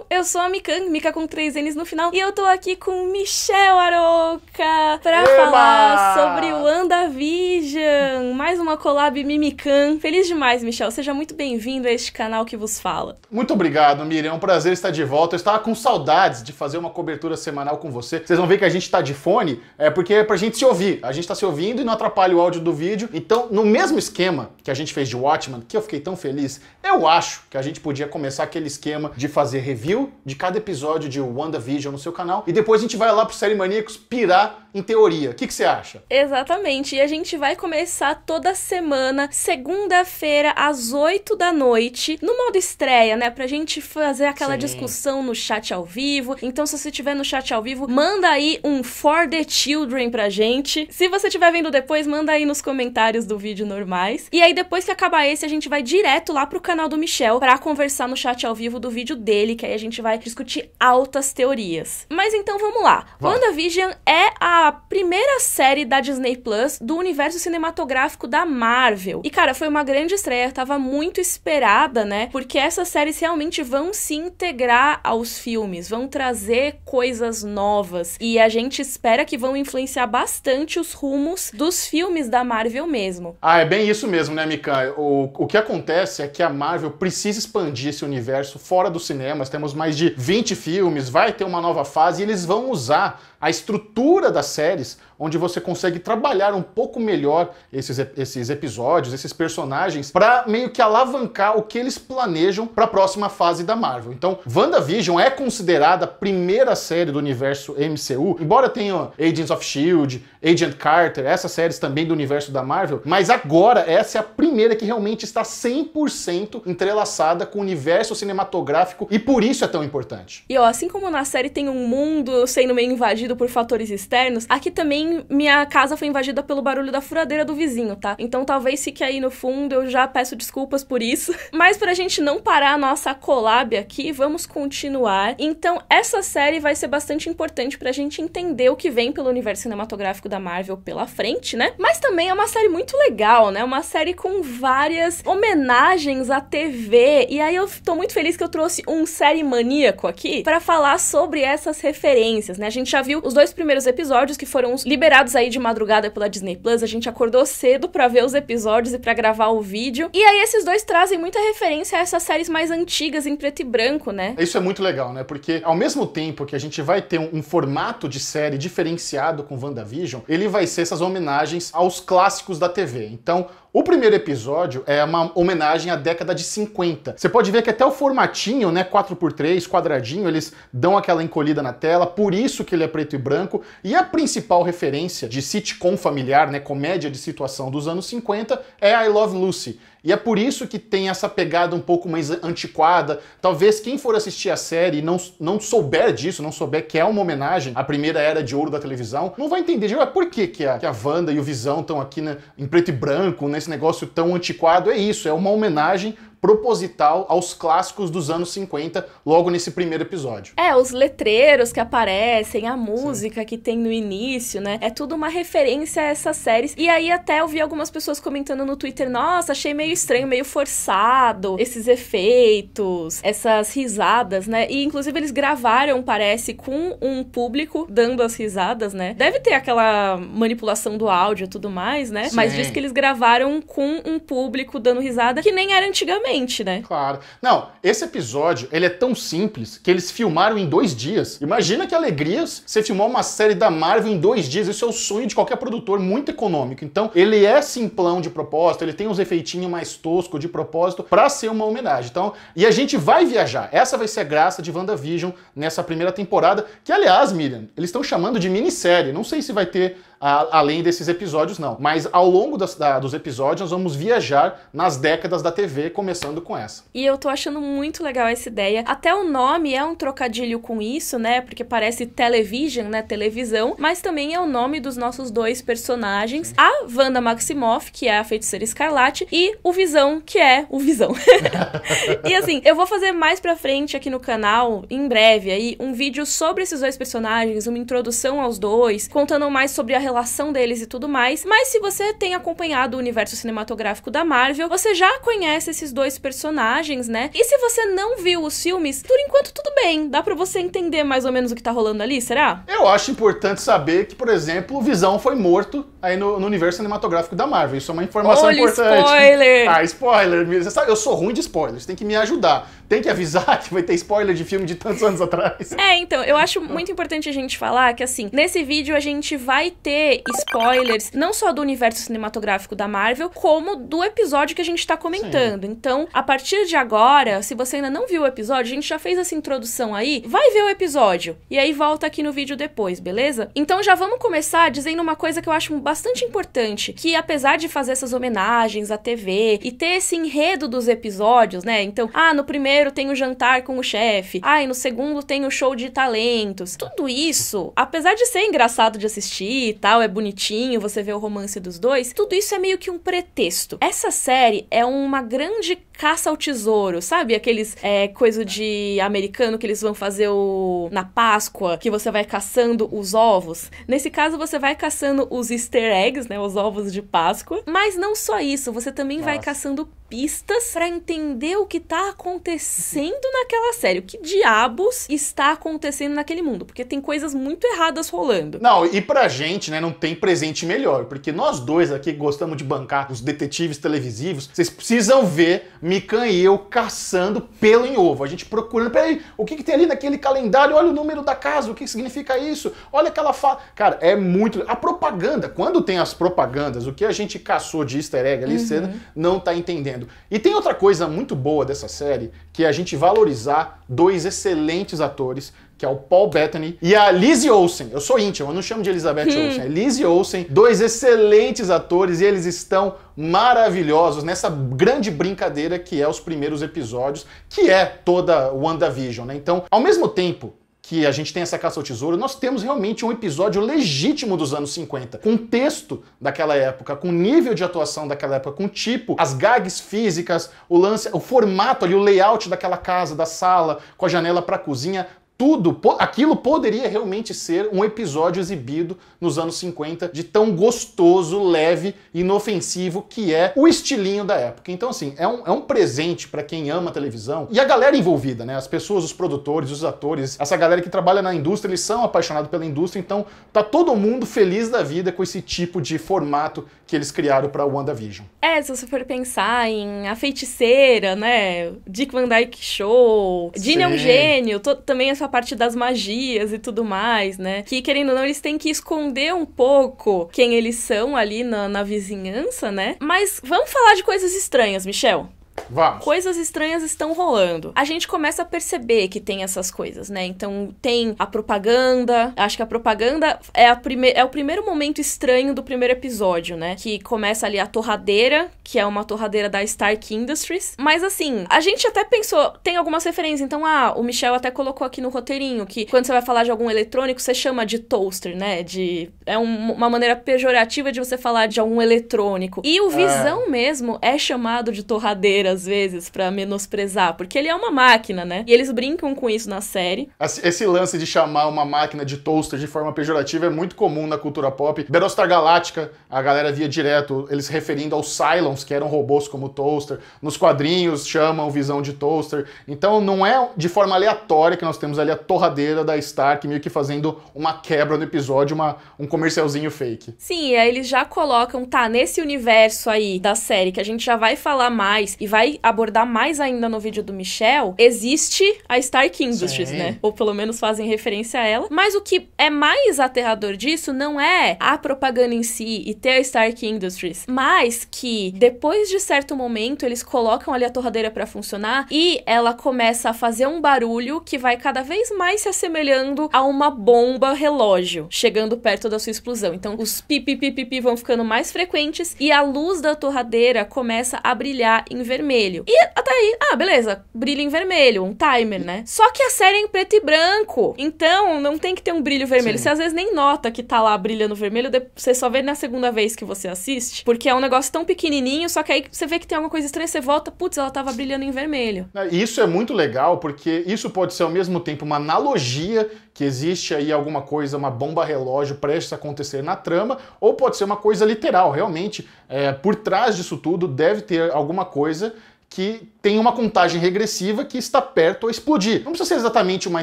Bye. Eu sou a Mikan, Mika com três N's no final, e eu tô aqui com Michel Aroca pra Eba! falar sobre o WandaVision. Mais uma collab Mimikan. Feliz demais, Michel. Seja muito bem-vindo a este canal que vos fala. Muito obrigado, Miriam. É um prazer estar de volta. Eu estava com saudades de fazer uma cobertura semanal com você. Vocês vão ver que a gente tá de fone, é porque é pra gente se ouvir. A gente tá se ouvindo e não atrapalha o áudio do vídeo. Então, no mesmo esquema que a gente fez de Watchman, que eu fiquei tão feliz, eu acho que a gente podia começar aquele esquema de fazer review de cada episódio de WandaVision no seu canal e depois a gente vai lá pro Série Maníacos pirar em teoria. O que, você acha? Exatamente. E a gente vai começar toda semana, segunda-feira, às 8 da noite, no modo estreia, né? Pra gente fazer aquela Sim. discussão no chat ao vivo. Então, se você estiver no chat ao vivo, manda aí um For the Children pra gente. Se você estiver vendo depois, manda aí nos comentários do vídeo normais. E aí, depois que acabar esse, a gente vai direto lá pro canal do Michel para conversar no chat ao vivo do vídeo dele, que aí a gente gente vai discutir altas teorias. Mas então vamos lá. Vai. WandaVision é a primeira série da Disney Plus do universo cinematográfico da Marvel. E cara, foi uma grande estreia, tava muito esperada, né? Porque essas séries realmente vão se integrar aos filmes, vão trazer coisas novas. E a gente espera que vão influenciar bastante os rumos dos filmes da Marvel mesmo. Ah, é bem isso mesmo, né, Mika? O, o que acontece é que a Marvel precisa expandir esse universo fora dos cinemas. Temos mais de 20 filmes, vai ter uma nova fase e eles vão usar a estrutura das séries, onde você consegue trabalhar um pouco melhor esses, esses episódios, esses personagens, para meio que alavancar o que eles planejam para a próxima fase da Marvel. Então, WandaVision é considerada a primeira série do universo MCU, embora tenha Agents of Shield, Agent Carter, essas séries também do universo da Marvel, mas agora essa é a primeira que realmente está 100% entrelaçada com o universo cinematográfico e por isso é tão importante. E ó, assim como na série tem um mundo sendo meio invadido invadido por fatores externos, aqui também minha casa foi invadida pelo barulho da furadeira do vizinho, tá? Então talvez fique aí no fundo, eu já peço desculpas por isso. Mas pra gente não parar a nossa collab aqui, vamos continuar. Então essa série vai ser bastante importante pra gente entender o que vem pelo universo cinematográfico da Marvel pela frente, né? Mas também é uma série muito legal, né? Uma série com várias homenagens à TV. E aí eu tô muito feliz que eu trouxe um série maníaco aqui para falar sobre essas referências, né? A gente já viu os dois primeiros episódios que foram liberados aí de madrugada pela Disney Plus. A gente acordou cedo para ver os episódios e para gravar o vídeo. E aí esses dois trazem muita referência a essas séries mais antigas em preto e branco, né? Isso é muito legal, né? Porque ao mesmo tempo que a gente vai ter um, um formato de série diferenciado com WandaVision, ele vai ser essas homenagens aos clássicos da TV. Então, o primeiro episódio é uma homenagem à década de 50. Você pode ver que até o formatinho, né, 4x3, quadradinho, eles dão aquela encolhida na tela, por isso que ele é preto e branco. E a principal referência de sitcom familiar, né, comédia de situação dos anos 50, é I Love Lucy. E é por isso que tem essa pegada um pouco mais antiquada. Talvez quem for assistir a série e não, não souber disso, não souber que é uma homenagem à primeira era de ouro da televisão, não vai entender por que, que, a, que a Wanda e o Visão estão aqui né, em preto e branco, nesse negócio tão antiquado. É isso, é uma homenagem proposital aos clássicos dos anos 50, logo nesse primeiro episódio. É, os letreiros que aparecem, a música Sim. que tem no início, né? É tudo uma referência a essas séries. E aí até eu vi algumas pessoas comentando no Twitter, nossa, achei meio estranho, meio forçado esses efeitos, essas risadas, né? E inclusive eles gravaram, parece, com um público dando as risadas, né? Deve ter aquela manipulação do áudio e tudo mais, né? Sim. Mas diz que eles gravaram com um público dando risada que nem era antigamente diferente, né? Claro. Não, esse episódio, ele é tão simples que eles filmaram em dois dias. Imagina que alegrias você filmar uma série da Marvel em dois dias. Isso é o sonho de qualquer produtor, muito econômico. Então, ele é simplão de propósito, ele tem uns efeitinhos mais tosco de propósito para ser uma homenagem. Então, e a gente vai viajar. Essa vai ser a graça de WandaVision nessa primeira temporada, que aliás, Miriam, eles estão chamando de minissérie. Não sei se vai ter a, além desses episódios, não. Mas ao longo das, da, dos episódios, nós vamos viajar nas décadas da TV, começando com essa. E eu tô achando muito legal essa ideia. Até o nome é um trocadilho com isso, né? Porque parece television, né? Televisão. Mas também é o nome dos nossos dois personagens. Sim. A Wanda Maximoff, que é a feiticeira escarlate, e o Visão, que é o Visão. e assim, eu vou fazer mais pra frente aqui no canal, em breve, aí, um vídeo sobre esses dois personagens, uma introdução aos dois, contando mais sobre a relação relação deles e tudo mais. Mas se você tem acompanhado o universo cinematográfico da Marvel, você já conhece esses dois personagens, né? E se você não viu os filmes, por enquanto tudo bem, dá para você entender mais ou menos o que tá rolando ali, será? Eu acho importante saber que, por exemplo, o Visão foi morto aí no, no universo cinematográfico da Marvel. Isso é uma informação Olha, importante. spoiler! Ah, spoiler! Você sabe, eu sou ruim de spoilers, tem que me ajudar tem que avisar que vai ter spoiler de filme de tantos anos atrás. É, então, eu acho muito importante a gente falar que, assim, nesse vídeo a gente vai ter spoilers não só do universo cinematográfico da Marvel, como do episódio que a gente tá comentando. Sim. Então, a partir de agora, se você ainda não viu o episódio, a gente já fez essa introdução aí, vai ver o episódio. E aí volta aqui no vídeo depois, beleza? Então já vamos começar dizendo uma coisa que eu acho bastante importante, que apesar de fazer essas homenagens à TV e ter esse enredo dos episódios, né? Então, ah, no primeiro primeiro tem o jantar com o chefe, ai, no segundo tem o show de talentos. Tudo isso, apesar de ser engraçado de assistir e tal, é bonitinho, você vê o romance dos dois, tudo isso é meio que um pretexto. Essa série é uma grande caça ao tesouro, sabe? Aqueles é, coisa de americano que eles vão fazer o... na Páscoa, que você vai caçando os ovos. Nesse caso, você vai caçando os easter eggs, né? Os ovos de Páscoa. Mas não só isso, você também Nossa. vai caçando pistas para entender o que tá acontecendo naquela série. O que diabos está acontecendo naquele mundo? Porque tem coisas muito erradas rolando. Não, e pra gente, né, não tem presente melhor. Porque nós dois aqui gostamos de bancar os detetives televisivos. Vocês precisam ver Mikan e eu caçando pelo em ovo. A gente procurando, peraí, o que, que tem ali naquele calendário? Olha o número da casa, o que significa isso? Olha aquela fala. Cara, é muito. A propósito, propaganda. Quando tem as propagandas, o que a gente caçou de easter egg ali uhum. cedo, não está entendendo. E tem outra coisa muito boa dessa série, que é a gente valorizar dois excelentes atores que é o Paul Bettany, e a Lizzie Olsen. Eu sou íntimo, eu não chamo de Elizabeth hum. Olsen, é Lizzie Olsen, dois excelentes atores e eles estão maravilhosos nessa grande brincadeira que é os primeiros episódios, que é toda WandaVision, né? Então, ao mesmo tempo que a gente tem essa caça ao tesouro, nós temos realmente um episódio legítimo dos anos 50, com texto daquela época, com nível de atuação daquela época, com tipo, as gags físicas, o lance, o formato ali, o layout daquela casa, da sala, com a janela para a cozinha, tudo, aquilo poderia realmente ser um episódio exibido nos anos 50 de tão gostoso, leve, inofensivo que é o estilinho da época. Então, assim, é um, é um presente para quem ama televisão e a galera envolvida, né? As pessoas, os produtores, os atores, essa galera que trabalha na indústria, eles são apaixonados pela indústria, então tá todo mundo feliz da vida com esse tipo de formato que eles criaram para WandaVision. É, se você for pensar em A Feiticeira, né? Dick Van Dyke Show, Gene é um gênio, também essa parte das magias e tudo mais, né? Que, querendo ou não, eles têm que esconder um pouco quem eles são ali na, na vizinhança, né? Mas vamos falar de coisas estranhas, Michel. Vamos. Coisas estranhas estão rolando. A gente começa a perceber que tem essas coisas, né? Então tem a propaganda. Acho que a propaganda é, a prime é o primeiro momento estranho do primeiro episódio, né? Que começa ali a torradeira, que é uma torradeira da Stark Industries. Mas assim, a gente até pensou, tem algumas referências. Então, ah, o Michel até colocou aqui no roteirinho que quando você vai falar de algum eletrônico, você chama de toaster, né? De. É um, uma maneira pejorativa de você falar de algum eletrônico. E o é. visão mesmo é chamado de torradeira às vezes para menosprezar, porque ele é uma máquina, né? E eles brincam com isso na série. Esse lance de chamar uma máquina de toaster de forma pejorativa é muito comum na cultura pop. Battlestar Galáctica, a galera via direto eles referindo aos Cylons, que eram robôs como toaster. Nos quadrinhos chamam visão de toaster. Então não é de forma aleatória que nós temos ali a torradeira da Stark meio que fazendo uma quebra no episódio, uma, um comercialzinho fake. Sim, aí eles já colocam, tá, nesse universo aí da série que a gente já vai falar mais e vai abordar mais ainda no vídeo do Michel, existe a Stark Industries, Sim. né? Ou pelo menos fazem referência a ela. Mas o que é mais aterrador disso não é a propaganda em si e ter a Stark Industries, mas que depois de certo momento eles colocam ali a torradeira para funcionar e ela começa a fazer um barulho que vai cada vez mais se assemelhando a uma bomba relógio chegando perto da sua explosão. Então os pipi pipi vão ficando mais frequentes e a luz da torradeira começa a brilhar em vermelho vermelho. E até aí, ah, beleza, brilho em vermelho, um timer, né? Só que a série é em preto e branco. Então, não tem que ter um brilho vermelho. Sim. Você às vezes nem nota que tá lá brilhando vermelho, você só vê na segunda vez que você assiste, porque é um negócio tão pequenininho, só que aí você vê que tem alguma coisa estranha, você volta, putz, ela tava brilhando em vermelho. Ah, isso é muito legal, porque isso pode ser ao mesmo tempo uma analogia que existe aí alguma coisa, uma bomba relógio prestes a acontecer na trama, ou pode ser uma coisa literal, realmente, é, por trás disso tudo deve ter alguma coisa que tem uma contagem regressiva que está perto a explodir. Não precisa ser exatamente uma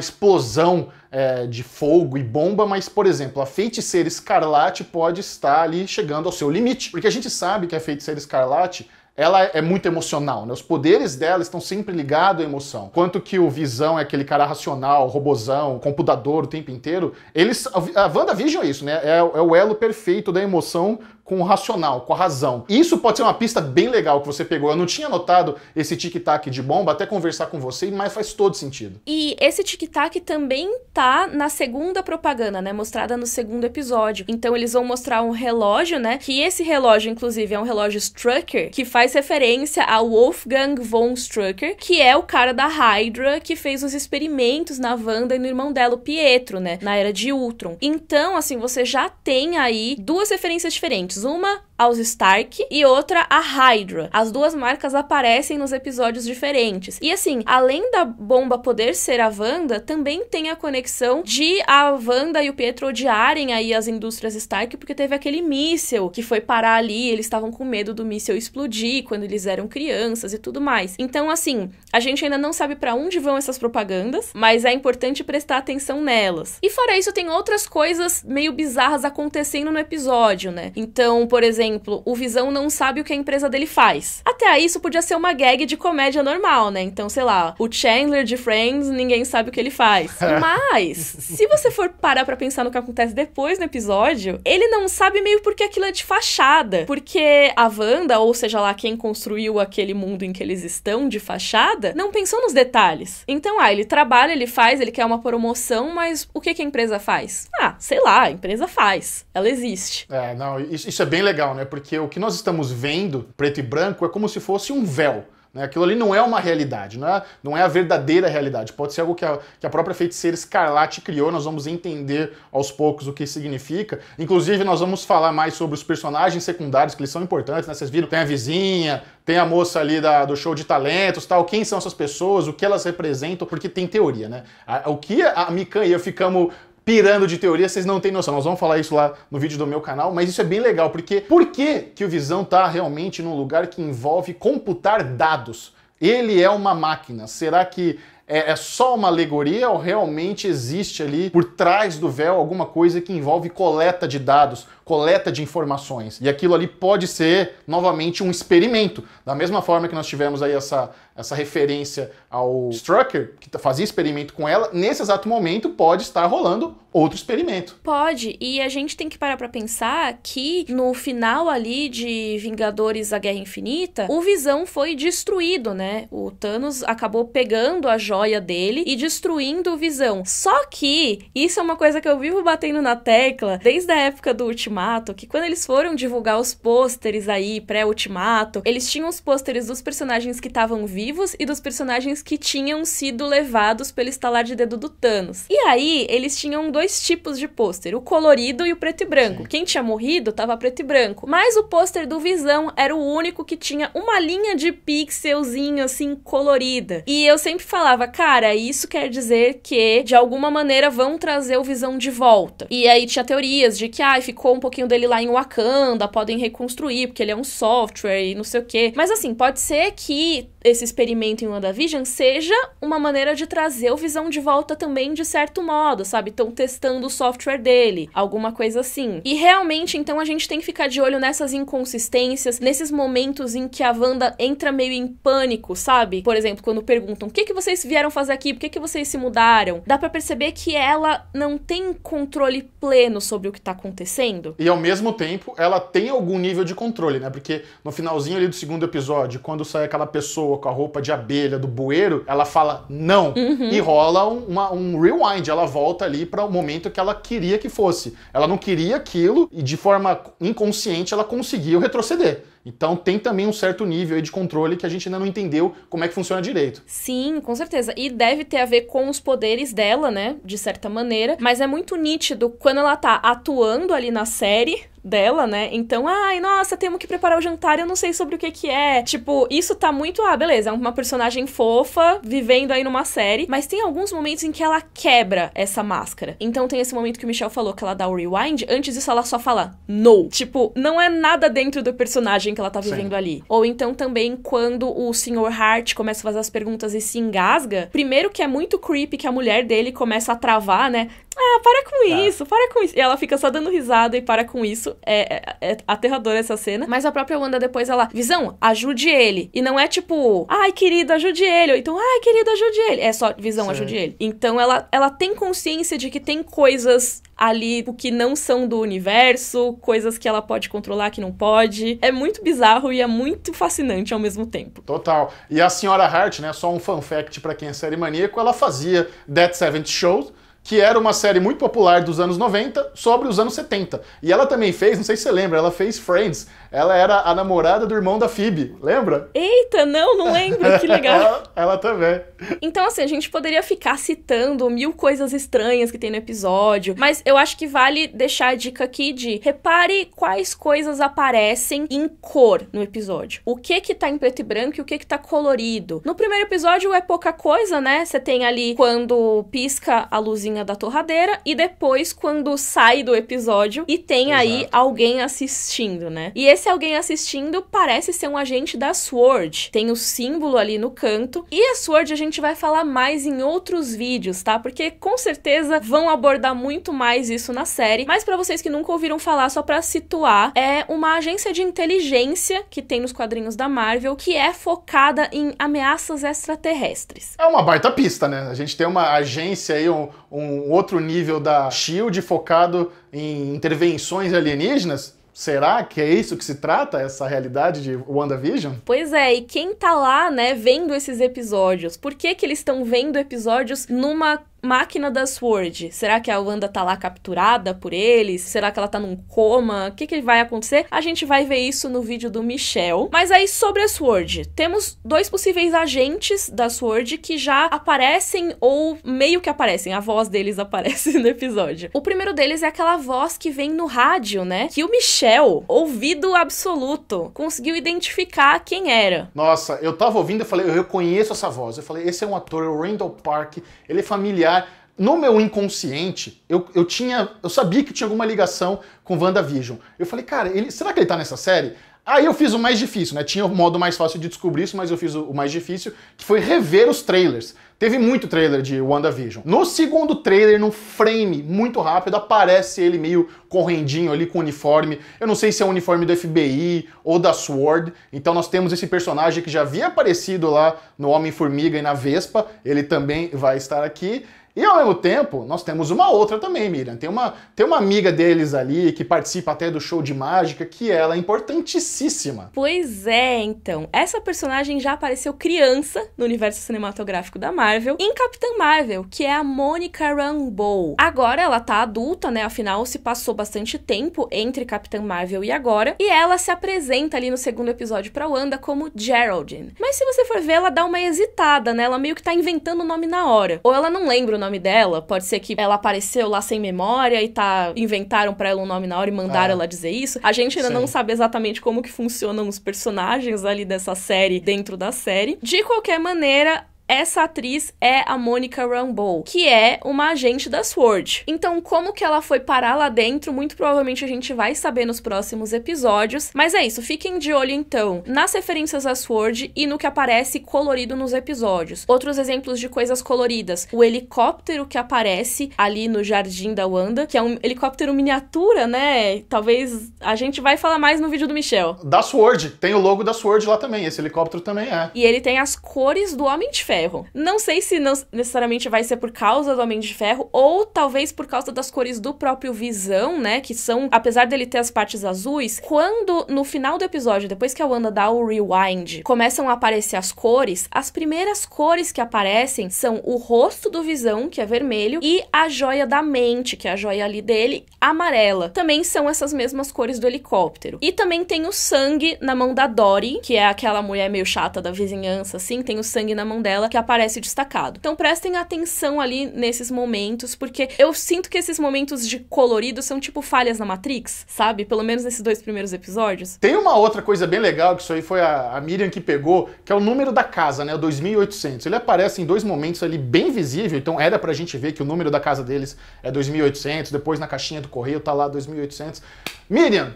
explosão é, de fogo e bomba, mas, por exemplo, a feiticeira escarlate pode estar ali chegando ao seu limite. Porque a gente sabe que a feiticeira escarlate ela é muito emocional, né? Os poderes dela estão sempre ligados à emoção. Quanto que o Visão é aquele cara racional, robozão, computador o tempo inteiro, eles... A WandaVision é isso, né? É, é o elo perfeito da emoção com o racional, com a razão. Isso pode ser uma pista bem legal que você pegou. Eu não tinha notado esse tic-tac de bomba até conversar com você, mas faz todo sentido. E esse tic-tac também tá na segunda propaganda, né? Mostrada no segundo episódio. Então eles vão mostrar um relógio, né? Que esse relógio, inclusive, é um relógio Strucker, que faz referência a Wolfgang von Strucker, que é o cara da Hydra que fez os experimentos na Wanda e no irmão dela, o Pietro, né? Na era de Ultron. Então, assim, você já tem aí duas referências diferentes uma aos Stark e outra a Hydra. As duas marcas aparecem nos episódios diferentes. E assim, além da bomba poder ser a Wanda, também tem a conexão de a Wanda e o Pietro odiarem aí as indústrias Stark porque teve aquele míssel que foi parar ali, eles estavam com medo do míssel explodir quando eles eram crianças e tudo mais. Então, assim, a gente ainda não sabe para onde vão essas propagandas, mas é importante prestar atenção nelas. E fora isso, tem outras coisas meio bizarras acontecendo no episódio, né? Então, por exemplo, exemplo, o Visão não sabe o que a empresa dele faz. Até aí, isso podia ser uma gag de comédia normal, né? Então, sei lá, o Chandler de Friends, ninguém sabe o que ele faz. Mas, se você for parar pra pensar no que acontece depois no episódio, ele não sabe meio porque aquilo é de fachada. Porque a Wanda, ou seja lá quem construiu aquele mundo em que eles estão de fachada, não pensou nos detalhes. Então, ah, ele trabalha, ele faz, ele quer uma promoção, mas o que, que a empresa faz? ah, sei lá, a empresa faz, ela existe. É, não, isso, isso é bem legal, né? Porque o que nós estamos vendo, preto e branco, é como se fosse um véu. Né? Aquilo ali não é uma realidade, não é, não é a verdadeira realidade. Pode ser algo que a, que a própria feiticeira escarlate criou, nós vamos entender aos poucos o que significa. Inclusive, nós vamos falar mais sobre os personagens secundários, que eles são importantes, né? Vocês viram, tem a vizinha, tem a moça ali da, do show de talentos, tal, quem são essas pessoas, o que elas representam, porque tem teoria, né? A, o que a Mikan e eu ficamos pirando de teoria, vocês não têm noção. Nós vamos falar isso lá no vídeo do meu canal, mas isso é bem legal, porque por que, que o Visão está realmente num lugar que envolve computar dados? Ele é uma máquina. Será que é, é, só uma alegoria ou realmente existe ali por trás do véu alguma coisa que envolve coleta de dados? coleta de informações. E aquilo ali pode ser, novamente, um experimento. Da mesma forma que nós tivemos aí essa, essa referência ao Strucker, que tá, fazia experimento com ela, nesse exato momento pode estar rolando outro experimento. Pode, e a gente tem que parar para pensar que no final ali de Vingadores A Guerra Infinita, o Visão foi destruído, né? O Thanos acabou pegando a joia dele e destruindo o Visão. Só que isso é uma coisa que eu vivo batendo na tecla desde a época do Ultimato Ultimato, que quando eles foram divulgar os pôsteres aí, pré-Ultimato, eles tinham os pôsteres dos personagens que estavam vivos e dos personagens que tinham sido levados pelo estalar de dedo do Thanos. E aí, eles tinham dois tipos de pôster, o colorido e o preto e branco. Sim. Quem tinha morrido tava preto e branco. Mas o pôster do Visão era o único que tinha uma linha de pixelzinho, assim, colorida. E eu sempre falava, cara, isso quer dizer que, de alguma maneira, vão trazer o Visão de volta. E aí tinha teorias de que, ai, ah, ficou um pouco pouquinho dele lá em Wakanda, podem reconstruir, porque ele é um software e não sei o quê. Mas assim, pode ser que esse experimento em WandaVision seja uma maneira de trazer o Visão de volta também de certo modo, sabe? Estão testando o software dele, alguma coisa assim. E realmente, então, a gente tem que ficar de olho nessas inconsistências, nesses momentos em que a Wanda entra meio em pânico, sabe? Por exemplo, quando perguntam, o que, que vocês vieram fazer aqui? Por que, que vocês se mudaram? Dá para perceber que ela não tem controle pleno sobre o que tá acontecendo. E ao mesmo tempo, ela tem algum nível de controle, né? Porque no finalzinho ali do segundo episódio, quando sai aquela pessoa pessoa com a roupa de abelha do bueiro, ela fala não. Uhum. E rola uma, um rewind, ela volta ali para o momento que ela queria que fosse. Ela não queria aquilo e de forma inconsciente ela conseguiu retroceder. Então tem também um certo nível de controle que a gente ainda não entendeu como é que funciona direito. Sim, com certeza. E deve ter a ver com os poderes dela, né? De certa maneira. Mas é muito nítido quando ela tá atuando ali na série dela, né? Então, ai, nossa, temos que preparar o jantar, eu não sei sobre o que que é. Tipo, isso tá muito, ah, beleza, é uma personagem fofa vivendo aí numa série, mas tem alguns momentos em que ela quebra essa máscara. Então tem esse momento que o Michel falou que ela dá o rewind, antes disso ela só fala no. Tipo, não é nada dentro do personagem que ela tá vivendo Sim. ali. Ou então também quando o Sr. Hart começa a fazer as perguntas e se engasga, primeiro que é muito creepy que a mulher dele começa a travar, né? ah, para com tá. isso, para com isso. E ela fica só dando risada e para com isso. É, é, é, é aterradora essa cena. Mas a própria Wanda depois ela, Visão, ajude ele. E não é tipo, ai querido, ajude ele. Ou então, ai querido, ajude ele. É só, Visão, Sim. ajude ele. Então ela, ela tem consciência de que tem coisas ali que não são do universo, coisas que ela pode controlar que não pode. É muito bizarro e é muito fascinante ao mesmo tempo. Total. E a senhora Hart, né, só um fun fact para quem é série maníaco, ela fazia Dead Seventh Shows que era uma série muito popular dos anos 90 sobre os anos 70. E ela também fez, não sei se você lembra, ela fez Friends. Ela era a namorada do irmão da Phoebe, lembra? Eita, não, não lembro, que legal. ela, ela, também. Então, assim, a gente poderia ficar citando mil coisas estranhas que tem no episódio, mas eu acho que vale deixar a dica aqui de repare quais coisas aparecem em cor no episódio. O que que tá em preto e branco e o que que tá colorido. No primeiro episódio é pouca coisa, né? Você tem ali quando pisca a luzinha da torradeira e depois quando sai do episódio e tem Exato. aí alguém assistindo, né? E esse alguém assistindo parece ser um agente da SWORD. Tem o símbolo ali no canto. E a SWORD a gente vai falar mais em outros vídeos, tá? Porque com certeza vão abordar muito mais isso na série. Mas para vocês que nunca ouviram falar, só para situar, é uma agência de inteligência que tem nos quadrinhos da Marvel que é focada em ameaças extraterrestres. É uma baita pista, né? A gente tem uma agência aí, um um outro nível da Shield focado em intervenções alienígenas? Será que é isso que se trata, essa realidade de WandaVision? Pois é, e quem tá lá, né, vendo esses episódios? Por que que eles estão vendo episódios numa máquina da Sword. Será que a Wanda tá lá capturada por eles? Será que ela tá num coma? O que, que vai acontecer? A gente vai ver isso no vídeo do Michel. Mas aí sobre a Sword, temos dois possíveis agentes da Sword que já aparecem ou meio que aparecem. A voz deles aparece no episódio. O primeiro deles é aquela voz que vem no rádio, né? Que o Michel, ouvido absoluto, conseguiu identificar quem era. Nossa, eu tava ouvindo e falei, eu reconheço essa voz. Eu falei, esse é um ator, é o Randall Park, ele é familiar familiar. No meu inconsciente, eu, eu tinha. Eu sabia que tinha alguma ligação com WandaVision. Eu falei, cara, ele, será que ele tá nessa série? Aí eu fiz o mais difícil, né? Tinha o um modo mais fácil de descobrir isso, mas eu fiz o mais difícil, que foi rever os trailers. Teve muito trailer de WandaVision. No segundo trailer, num frame muito rápido, aparece ele meio correndinho ali com uniforme. Eu não sei se é um uniforme do FBI ou da SWORD. Então nós temos esse personagem que já havia aparecido lá no Homem-Formiga e na Vespa. Ele também vai estar aqui. E ao mesmo tempo, nós temos uma outra também, Miriam. Tem uma, tem uma amiga deles ali que participa até do show de mágica, que ela é importantíssima. Pois é, então. Essa personagem já apareceu criança no universo cinematográfico da Marvel, em Capitã Marvel, que é a Monica Rambeau. Agora ela tá adulta, né? Afinal, se passou bastante tempo entre Capitã Marvel e agora, e ela se apresenta ali no segundo episódio pra Wanda como Geraldine. Mas se você for ver, ela dá uma hesitada, né? Ela meio que tá inventando o nome na hora. Ou ela não lembra nome dela. Pode ser que ela apareceu lá sem memória e tá inventaram para ela um nome na hora e mandaram ah, ela dizer isso. A gente ainda sim. não sabe exatamente como que funcionam os personagens ali dessa série dentro da série. De qualquer maneira, essa atriz é a Monica Rambeau, que é uma agente da SWORD. Então, como que ela foi parar lá dentro, muito provavelmente a gente vai saber nos próximos episódios. Mas é isso, fiquem de olho então nas referências à SWORD e no que aparece colorido nos episódios. Outros exemplos de coisas coloridas: o helicóptero que aparece ali no jardim da Wanda, que é um helicóptero miniatura, né? Talvez a gente vai falar mais no vídeo do Michel. Da SWORD, tem o logo da SWORD lá também, esse helicóptero também é. E ele tem as cores do Homem de Ferro. Ferro. Não sei se não necessariamente vai ser por causa do Homem de Ferro ou talvez por causa das cores do próprio Visão, né, que são, apesar dele ter as partes azuis, quando no final do episódio, depois que a Wanda dá o rewind, começam a aparecer as cores, as primeiras cores que aparecem são o rosto do Visão, que é vermelho, e a joia da mente, que é a joia ali dele, amarela. Também são essas mesmas cores do helicóptero. E também tem o sangue na mão da Dory, que é aquela mulher meio chata da vizinhança, assim, tem o sangue na mão dela, que aparece destacado. Então prestem atenção ali nesses momentos, porque eu sinto que esses momentos de colorido são tipo falhas na Matrix, sabe? Pelo menos nesses dois primeiros episódios. Tem uma outra coisa bem legal, que isso aí foi a, a Miriam que pegou, que é o número da casa, né? O 2800. Ele aparece em dois momentos ali bem visível, então era pra gente ver que o número da casa deles é 2800, depois na caixinha do correio tá lá 2800. Miriam,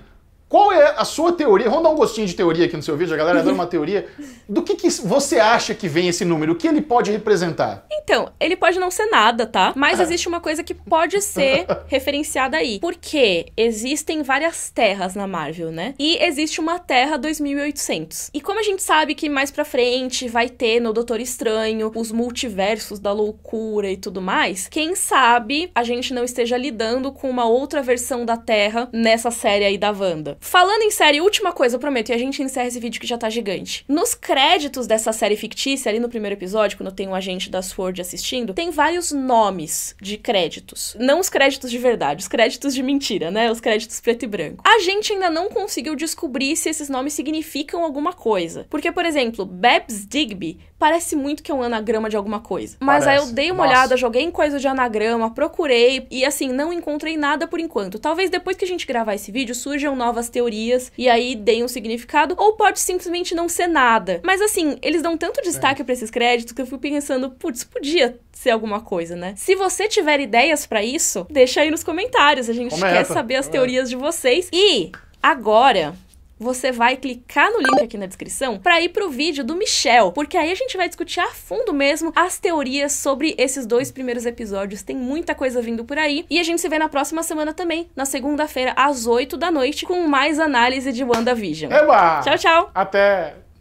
qual é a sua teoria? Vamos dar um gostinho de teoria aqui no seu vídeo, a galera dando uma teoria. Do que, que você acha que vem esse número? O que ele pode representar? Então, ele pode não ser nada, tá? Mas ah. existe uma coisa que pode ser referenciada aí. Porque existem várias terras na Marvel, né? E existe uma Terra 2800. E como a gente sabe que mais pra frente vai ter no Doutor Estranho os multiversos da loucura e tudo mais, quem sabe a gente não esteja lidando com uma outra versão da Terra nessa série aí da Wanda. Falando em série, última coisa, eu prometo, e a gente encerra esse vídeo que já tá gigante. Nos créditos dessa série fictícia, ali no primeiro episódio, quando tem um agente da SWORD assistindo, tem vários nomes de créditos. Não os créditos de verdade, os créditos de mentira, né? Os créditos preto e branco. A gente ainda não conseguiu descobrir se esses nomes significam alguma coisa. Porque, por exemplo, Babs Digby parece muito que é um anagrama de alguma coisa. Mas parece. aí eu dei uma Nossa. olhada, joguei em coisa de anagrama, procurei e assim, não encontrei nada por enquanto. Talvez depois que a gente gravar esse vídeo surjam novas teorias e aí deem um significado, ou pode simplesmente não ser nada. Mas assim, eles dão tanto destaque é. para esses créditos que eu fui pensando, putz, podia ser alguma coisa, né? Se você tiver ideias para isso, deixa aí nos comentários. A gente é quer saber as é? teorias de vocês. E agora você vai clicar no link aqui na descrição para ir pro vídeo do Michel, porque aí a gente vai discutir a fundo mesmo as teorias sobre esses dois primeiros episódios. Tem muita coisa vindo por aí e a gente se vê na próxima semana também, na segunda-feira às 8 da noite, com mais análise de WandaVision. Eba! Tchau, tchau. Até